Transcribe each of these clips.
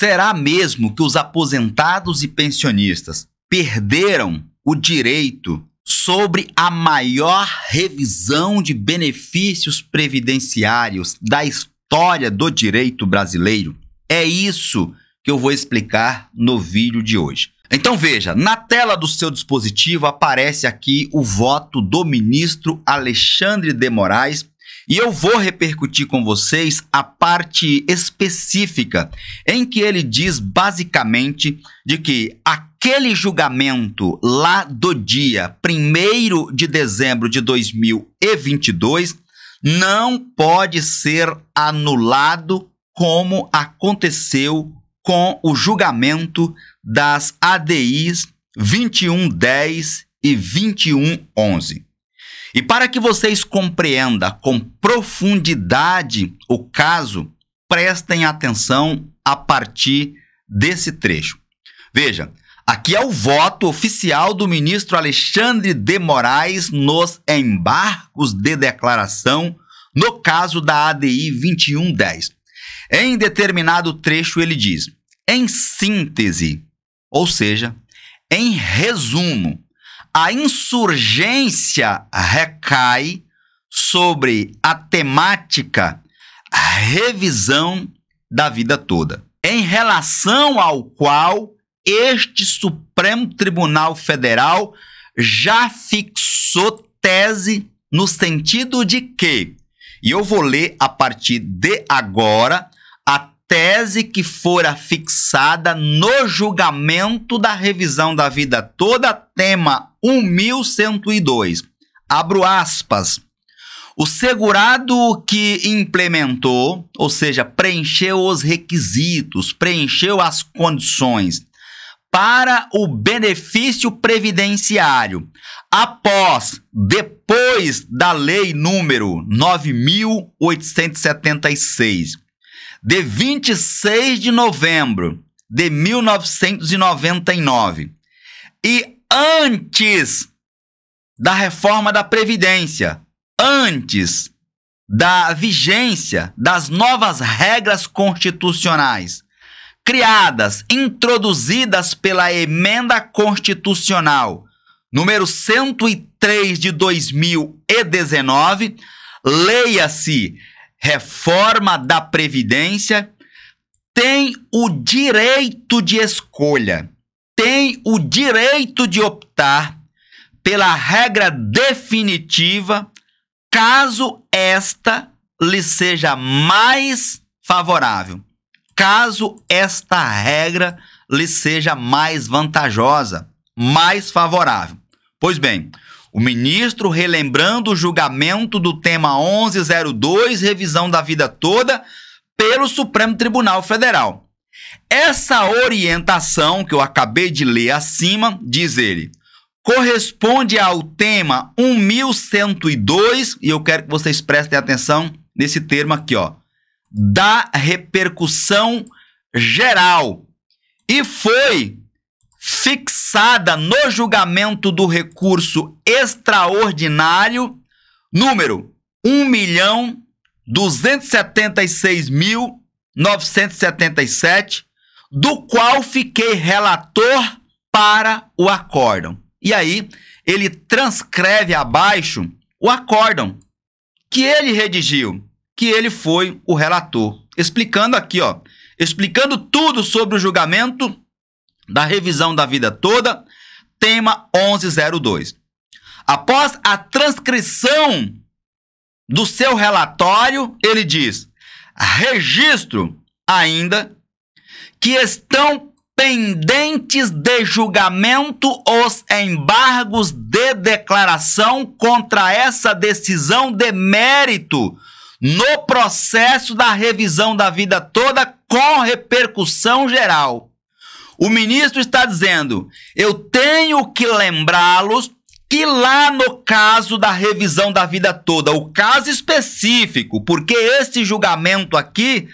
Será mesmo que os aposentados e pensionistas perderam o direito sobre a maior revisão de benefícios previdenciários da história do direito brasileiro? É isso que eu vou explicar no vídeo de hoje. Então veja, na tela do seu dispositivo aparece aqui o voto do ministro Alexandre de Moraes e eu vou repercutir com vocês a parte específica em que ele diz basicamente de que aquele julgamento lá do dia 1 de dezembro de 2022 não pode ser anulado como aconteceu com o julgamento das ADIs 2110 e 2111. E para que vocês compreendam com profundidade o caso, prestem atenção a partir desse trecho. Veja, aqui é o voto oficial do ministro Alexandre de Moraes nos embargos de declaração no caso da ADI 2110. Em determinado trecho, ele diz: em síntese, ou seja, em resumo, a insurgência recai sobre a temática revisão da vida toda, em relação ao qual este Supremo Tribunal Federal já fixou tese no sentido de que, e eu vou ler a partir de agora tese que fora fixada no julgamento da revisão da vida toda, tema 1102. Abro aspas. O segurado que implementou, ou seja, preencheu os requisitos, preencheu as condições para o benefício previdenciário, após, depois da lei número 9876, de 26 de novembro de 1999 e antes da reforma da Previdência, antes da vigência das novas regras constitucionais criadas, introduzidas pela emenda constitucional número 103 de 2019, leia-se reforma da Previdência, tem o direito de escolha, tem o direito de optar pela regra definitiva, caso esta lhe seja mais favorável, caso esta regra lhe seja mais vantajosa, mais favorável. Pois bem, o ministro, relembrando o julgamento do tema 1102, revisão da vida toda, pelo Supremo Tribunal Federal. Essa orientação que eu acabei de ler acima, diz ele, corresponde ao tema 1102, e eu quero que vocês prestem atenção nesse termo aqui, ó, da repercussão geral. E foi fixada no julgamento do recurso extraordinário número 1 milhão 276.977, do qual fiquei relator para o acórdão. E aí ele transcreve abaixo o acórdão que ele redigiu, que ele foi o relator, explicando aqui, ó, explicando tudo sobre o julgamento da revisão da vida toda, tema 1102. Após a transcrição do seu relatório, ele diz: registro ainda que estão pendentes de julgamento os embargos de declaração contra essa decisão de mérito no processo da revisão da vida toda com repercussão geral. O ministro está dizendo: eu tenho que lembrá-los que lá no caso da revisão da vida toda, o caso específico, porque esse julgamento aqui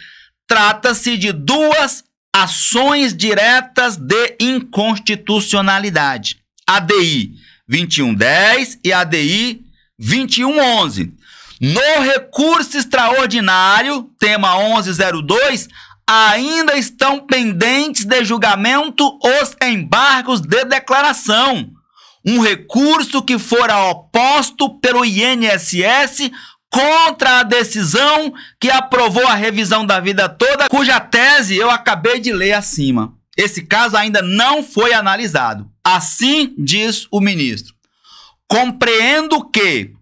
trata-se de duas ações diretas de inconstitucionalidade. ADI 2110 e ADI 2111. No recurso extraordinário, tema 1102, ainda estão pendentes de julgamento os embargos de declaração, um recurso que fora oposto pelo INSS contra a decisão que aprovou a revisão da vida toda, cuja tese eu acabei de ler acima. Esse caso ainda não foi analisado. Assim diz o ministro. Compreendo que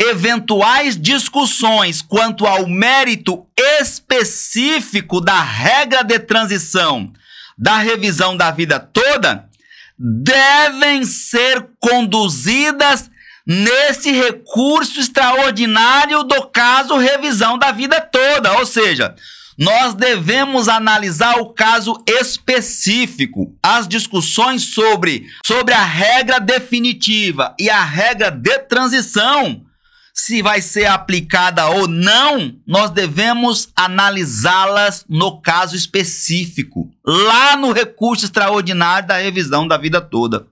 Eventuais discussões quanto ao mérito específico da regra de transição da revisão da vida toda devem ser conduzidas nesse recurso extraordinário do caso revisão da vida toda, ou seja, nós devemos analisar o caso específico. As discussões sobre, sobre a regra definitiva e a regra de transição se vai ser aplicada ou não, nós devemos analisá-las no caso específico, lá no recurso extraordinário da revisão da vida toda.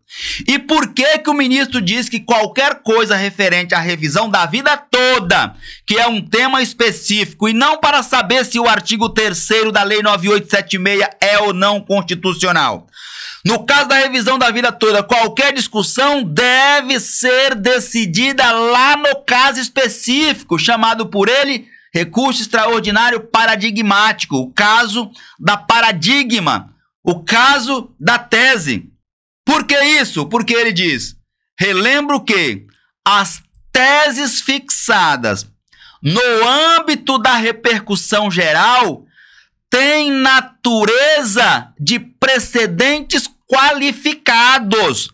E por que que o ministro diz que qualquer coisa referente à revisão da vida toda, que é um tema específico e não para saber se o artigo 3 da lei 9876 é ou não constitucional, no caso da revisão da vida toda, qualquer discussão deve ser decidida lá no caso específico, chamado por ele recurso extraordinário paradigmático, o caso da paradigma, o caso da tese. Por que isso? Porque ele diz: relembro que as teses fixadas no âmbito da repercussão geral têm natureza de precedentes qualificados.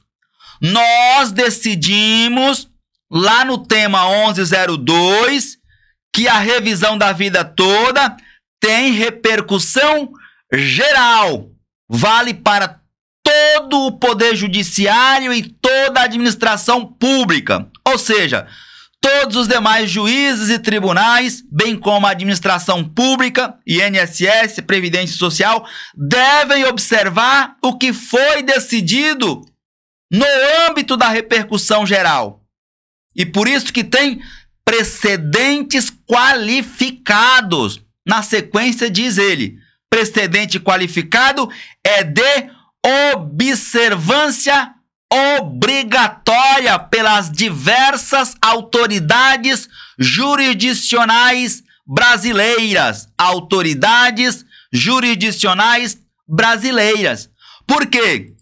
Nós decidimos, lá no tema 1102, que a revisão da vida toda tem repercussão geral. Vale para todo o poder judiciário e toda a administração pública. Ou seja, todos os demais juízes e tribunais, bem como a administração pública, INSS, Previdência Social, devem observar o que foi decidido no âmbito da repercussão geral. E por isso que tem precedentes qualificados. Na sequência diz ele: precedente qualificado é de observância obrigatória pelas diversas autoridades jurisdicionais brasileiras. Autoridades jurisdicionais brasileiras. Por quê?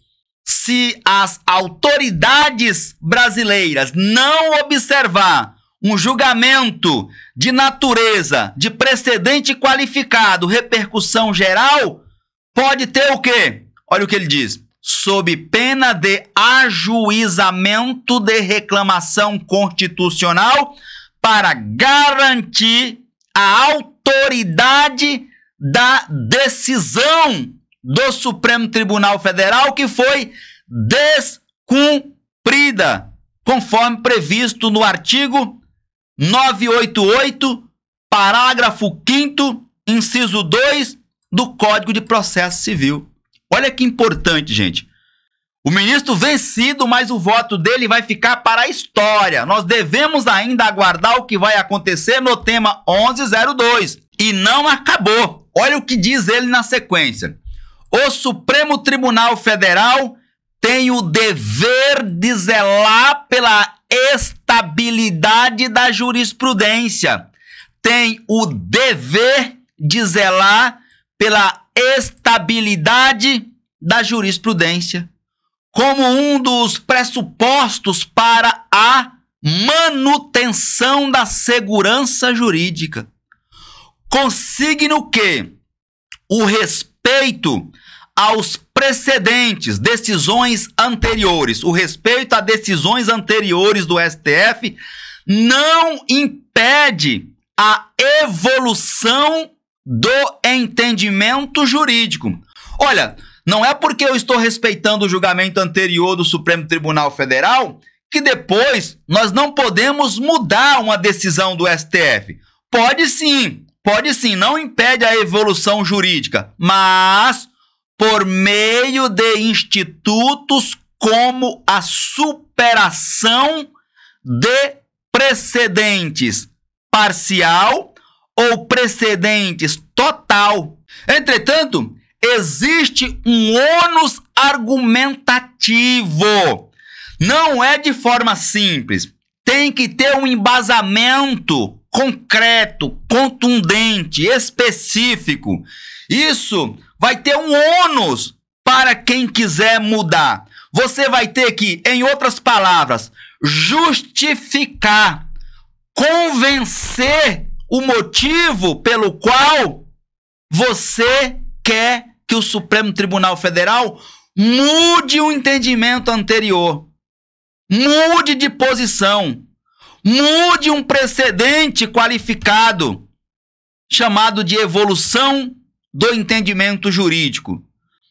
Se as autoridades brasileiras não observar um julgamento de natureza de precedente qualificado, repercussão geral, pode ter o quê? Olha o que ele diz sob pena de ajuizamento de reclamação constitucional para garantir a autoridade da decisão do Supremo Tribunal Federal que foi descumprida, conforme previsto no artigo 988, parágrafo 5 inciso 2 do Código de Processo Civil. Olha que importante, gente. O ministro vencido, mas o voto dele vai ficar para a história. Nós devemos ainda aguardar o que vai acontecer no tema 1102. E não acabou. Olha o que diz ele na sequência. O Supremo Tribunal Federal tem o dever de zelar pela estabilidade da jurisprudência. Tem o dever de zelar pela estabilidade da jurisprudência como um dos pressupostos para a manutenção da segurança jurídica. Consigno que o respeito aos precedentes, decisões anteriores, o respeito a decisões anteriores do STF não impede a evolução do entendimento jurídico. Olha, não é porque eu estou respeitando o julgamento anterior do Supremo Tribunal Federal que depois nós não podemos mudar uma decisão do STF. Pode sim, pode sim, não impede a evolução jurídica, mas por meio de institutos como a superação de precedentes parcial ou precedentes total. Entretanto, existe um ônus argumentativo. Não é de forma simples. Tem que ter um embasamento concreto, contundente, específico. Isso vai ter um ônus para quem quiser mudar. Você vai ter que, em outras palavras, justificar, convencer o motivo pelo qual você quer que o Supremo Tribunal Federal mude o entendimento anterior, mude de posição, mude um precedente qualificado chamado de evolução do entendimento jurídico.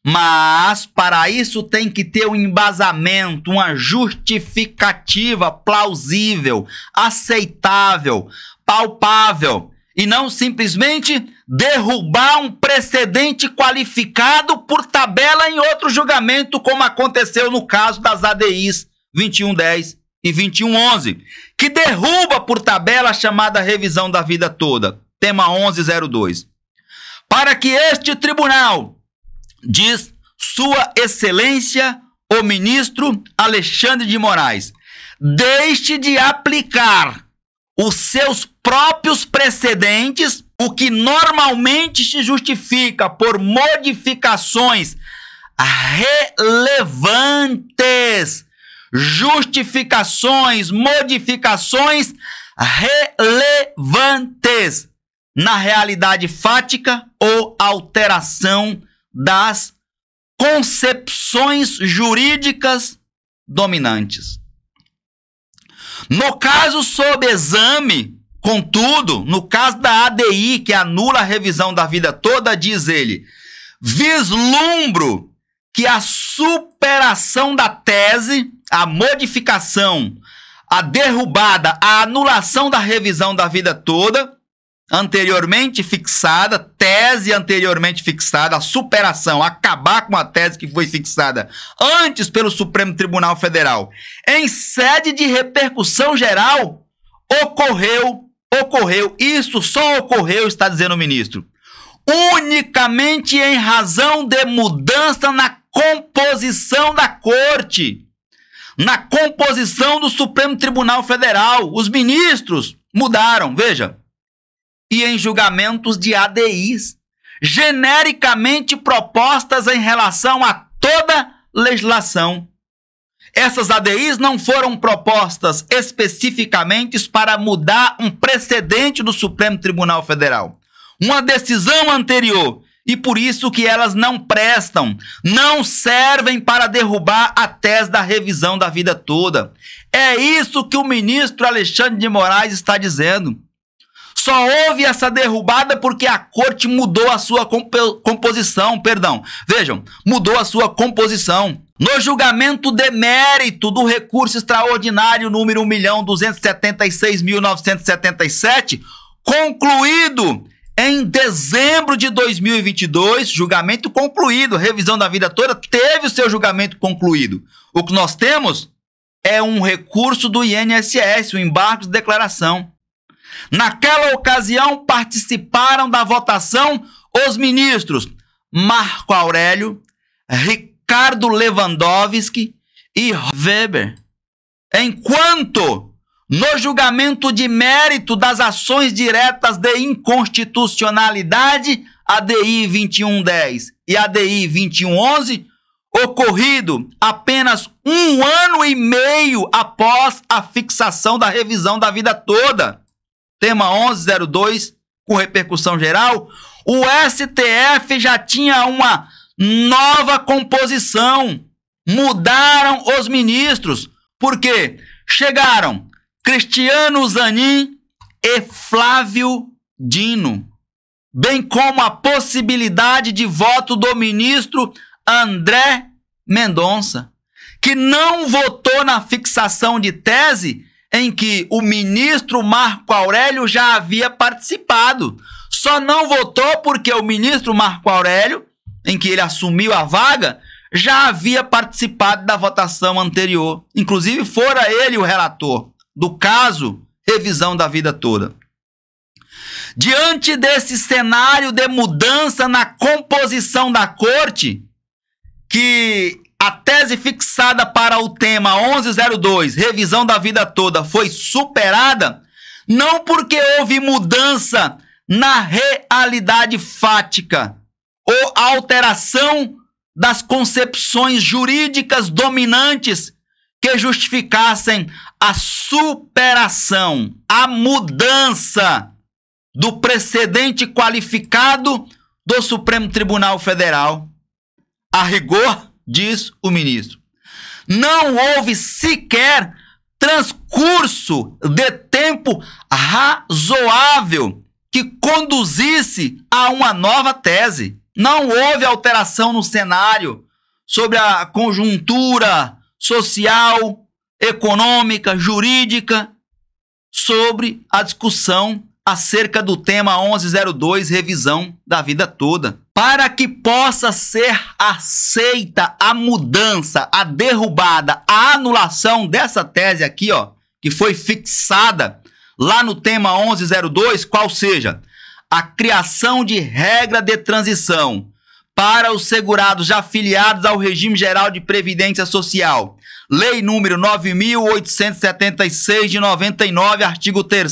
Mas para isso tem que ter um embasamento, uma justificativa plausível, aceitável palpável e não simplesmente derrubar um precedente qualificado por tabela em outro julgamento, como aconteceu no caso das ADIs 2110 e 2111, que derruba por tabela a chamada revisão da vida toda, tema 1102. Para que este tribunal, diz Sua Excelência o ministro Alexandre de Moraes, deixe de aplicar os seus próprios precedentes, o que normalmente se justifica por modificações relevantes. Justificações, modificações relevantes na realidade fática ou alteração das concepções jurídicas dominantes. No caso sob exame, contudo, no caso da ADI, que anula a revisão da vida toda, diz ele, vislumbro que a superação da tese, a modificação, a derrubada, a anulação da revisão da vida toda anteriormente fixada, tese anteriormente fixada, a superação, acabar com a tese que foi fixada antes pelo Supremo Tribunal Federal, em sede de repercussão geral, ocorreu, ocorreu, isso só ocorreu, está dizendo o ministro, unicamente em razão de mudança na composição da corte, na composição do Supremo Tribunal Federal, os ministros mudaram, veja, e em julgamentos de ADIs, genericamente propostas em relação a toda legislação. Essas ADIs não foram propostas especificamente para mudar um precedente do Supremo Tribunal Federal, uma decisão anterior, e por isso que elas não prestam, não servem para derrubar a tese da revisão da vida toda. É isso que o ministro Alexandre de Moraes está dizendo. Só houve essa derrubada porque a corte mudou a sua composição, perdão. Vejam, mudou a sua composição. No julgamento de mérito do recurso extraordinário número 1.276.977, concluído em dezembro de 2022, julgamento concluído, revisão da vida toda, teve o seu julgamento concluído. O que nós temos é um recurso do INSS, o embargo de declaração. Naquela ocasião participaram da votação os ministros Marco Aurélio, Ricardo Lewandowski e Weber. Enquanto no julgamento de mérito das ações diretas de inconstitucionalidade, ADI 2110 e ADI 2111, ocorrido apenas um ano e meio após a fixação da revisão da vida toda tema 1102, com repercussão geral, o STF já tinha uma nova composição. Mudaram os ministros. Por quê? Chegaram Cristiano Zanin e Flávio Dino, bem como a possibilidade de voto do ministro André Mendonça, que não votou na fixação de tese em que o ministro Marco Aurélio já havia participado. Só não votou porque o ministro Marco Aurélio, em que ele assumiu a vaga, já havia participado da votação anterior. Inclusive, fora ele o relator do caso Revisão da Vida Toda. Diante desse cenário de mudança na composição da corte, que a tese fixada para o tema 1102, revisão da vida toda, foi superada não porque houve mudança na realidade fática ou alteração das concepções jurídicas dominantes que justificassem a superação, a mudança do precedente qualificado do Supremo Tribunal Federal. A rigor, diz o ministro. Não houve sequer transcurso de tempo razoável que conduzisse a uma nova tese. Não houve alteração no cenário sobre a conjuntura social, econômica, jurídica, sobre a discussão acerca do tema 1102, revisão da vida toda. Para que possa ser aceita a mudança, a derrubada, a anulação dessa tese aqui, ó, que foi fixada lá no tema 1102, qual seja a criação de regra de transição para os segurados já ao regime geral de previdência social. Lei número 9876 de 99, artigo 3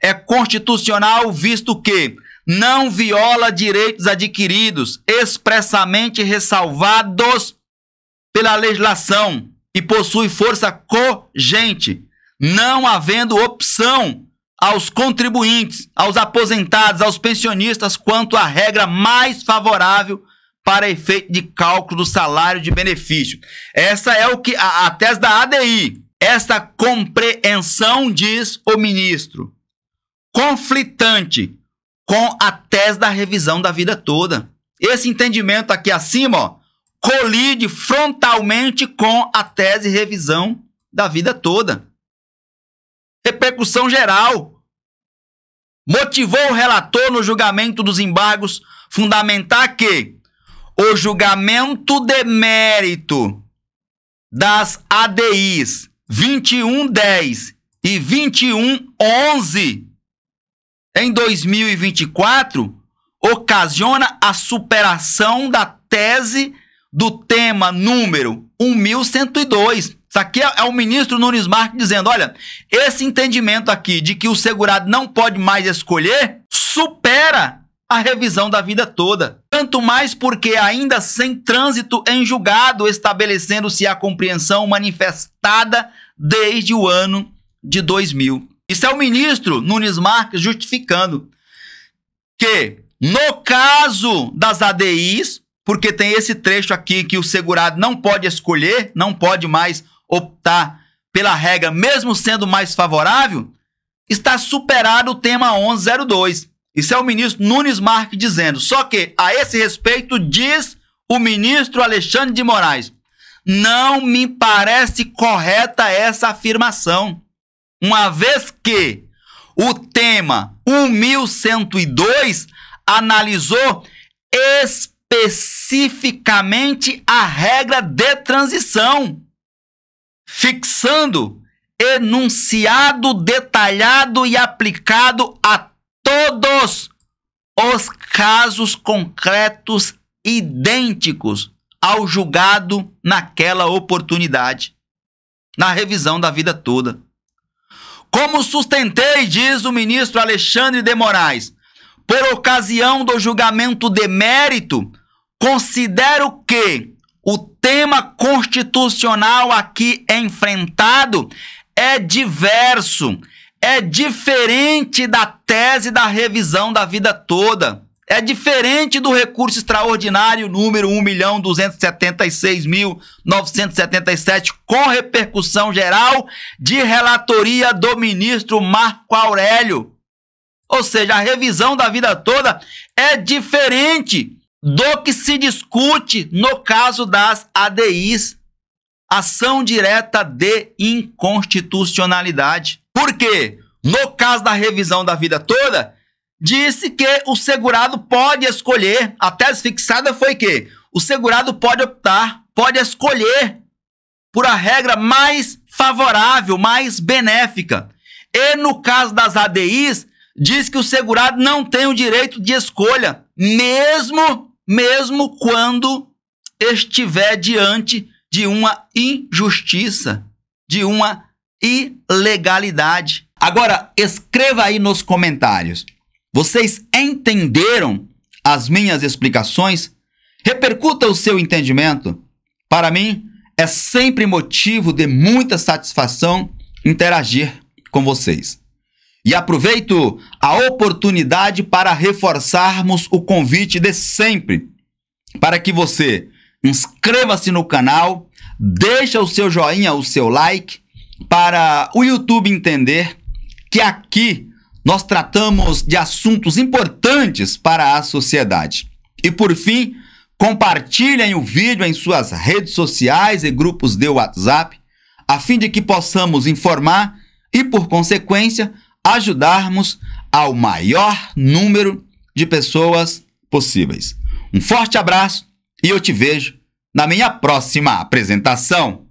é constitucional, visto que não viola direitos adquiridos expressamente ressalvados pela legislação e possui força cogente, não havendo opção aos contribuintes, aos aposentados, aos pensionistas quanto à regra mais favorável para efeito de cálculo do salário de benefício. Essa é o que a, a tese da ADI. Essa compreensão diz o ministro conflitante com a tese da revisão da vida toda. Esse entendimento aqui acima, ó, colide frontalmente com a tese revisão da vida toda. Repercussão geral. Motivou o relator no julgamento dos embargos fundamentar que o julgamento de mérito das ADIs 2110 e 2111 em 2024 ocasiona a superação da tese do tema número 1102. Isso aqui é, é o ministro Nunes Marques dizendo: olha, esse entendimento aqui de que o segurado não pode mais escolher supera a revisão da vida toda. Tanto mais porque, ainda sem trânsito em julgado, estabelecendo-se a compreensão manifestada desde o ano de 2000. Isso é o ministro Nunes Marques justificando que, no caso das ADIs, porque tem esse trecho aqui que o segurado não pode escolher, não pode mais optar pela regra, mesmo sendo mais favorável, está superado o tema 1102. Isso é o ministro Nunes Marques dizendo. Só que, a esse respeito, diz o ministro Alexandre de Moraes: não me parece correta essa afirmação uma vez que o tema 1102 analisou especificamente a regra de transição, fixando enunciado detalhado e aplicado a todos os casos concretos idênticos ao julgado naquela oportunidade, na revisão da vida toda. Como sustentei, diz o ministro Alexandre de Moraes, por ocasião do julgamento de mérito, considero que o tema constitucional aqui enfrentado é diverso, é diferente da tese da revisão da vida toda. É diferente do recurso extraordinário número 1.276.977, com repercussão geral de relatoria do ministro Marco Aurélio. Ou seja, a revisão da vida toda é diferente do que se discute no caso das ADIs, ação direta de inconstitucionalidade. Por quê? No caso da revisão da vida toda, disse que o segurado pode escolher, a tese fixada foi que o segurado pode optar, pode escolher por a regra mais favorável, mais benéfica. E no caso das ADIs, diz que o segurado não tem o direito de escolha, mesmo mesmo quando estiver diante de uma injustiça, de uma ilegalidade. Agora, escreva aí nos comentários. Vocês entenderam as minhas explicações? Repercuta o seu entendimento. Para mim, é sempre motivo de muita satisfação interagir com vocês. E aproveito a oportunidade para reforçarmos o convite de sempre para que você inscreva-se no canal, deixa o seu joinha, o seu like, para o YouTube entender que aqui nós tratamos de assuntos importantes para a sociedade. E por fim, compartilhem o vídeo em suas redes sociais e grupos de WhatsApp, a fim de que possamos informar e, por consequência, ajudarmos ao maior número de pessoas possíveis. Um forte abraço e eu te vejo na minha próxima apresentação.